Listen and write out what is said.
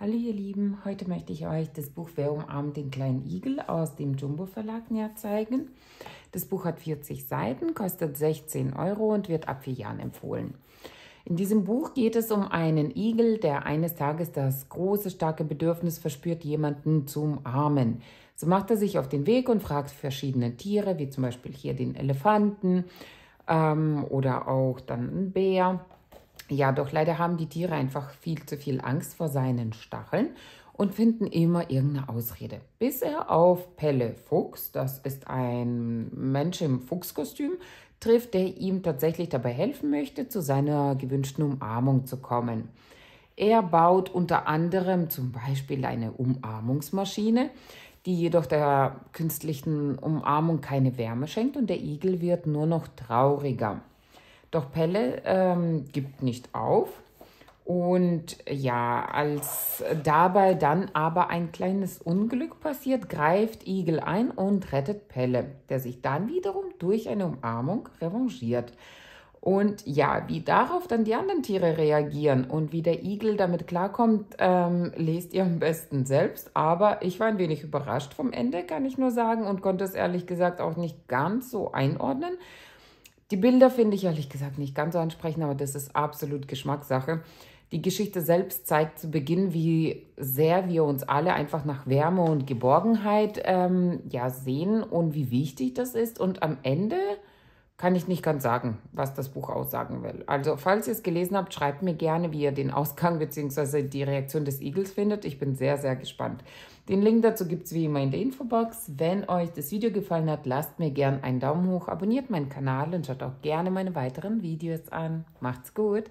Hallo ihr Lieben, heute möchte ich euch das Buch Wer umarmt den kleinen Igel aus dem Jumbo Verlag näher zeigen. Das Buch hat 40 Seiten, kostet 16 Euro und wird ab vier Jahren empfohlen. In diesem Buch geht es um einen Igel, der eines Tages das große, starke Bedürfnis verspürt, jemanden zu umarmen. So macht er sich auf den Weg und fragt verschiedene Tiere, wie zum Beispiel hier den Elefanten ähm, oder auch dann einen Bär ja, doch leider haben die Tiere einfach viel zu viel Angst vor seinen Stacheln und finden immer irgendeine Ausrede. Bis er auf Pelle Fuchs, das ist ein Mensch im Fuchskostüm, trifft, der ihm tatsächlich dabei helfen möchte, zu seiner gewünschten Umarmung zu kommen. Er baut unter anderem zum Beispiel eine Umarmungsmaschine, die jedoch der künstlichen Umarmung keine Wärme schenkt und der Igel wird nur noch trauriger. Doch Pelle ähm, gibt nicht auf. Und ja, als dabei dann aber ein kleines Unglück passiert, greift Igel ein und rettet Pelle, der sich dann wiederum durch eine Umarmung revanchiert. Und ja, wie darauf dann die anderen Tiere reagieren und wie der Igel damit klarkommt, ähm, lest ihr am besten selbst. Aber ich war ein wenig überrascht vom Ende, kann ich nur sagen, und konnte es ehrlich gesagt auch nicht ganz so einordnen. Die Bilder finde ich ehrlich gesagt nicht ganz so ansprechend, aber das ist absolut Geschmackssache. Die Geschichte selbst zeigt zu Beginn, wie sehr wir uns alle einfach nach Wärme und Geborgenheit ähm, ja, sehen und wie wichtig das ist. Und am Ende kann ich nicht ganz sagen, was das Buch aussagen will. Also, falls ihr es gelesen habt, schreibt mir gerne, wie ihr den Ausgang bzw. die Reaktion des Igels findet. Ich bin sehr, sehr gespannt. Den Link dazu gibt es wie immer in der Infobox. Wenn euch das Video gefallen hat, lasst mir gerne einen Daumen hoch, abonniert meinen Kanal und schaut auch gerne meine weiteren Videos an. Macht's gut!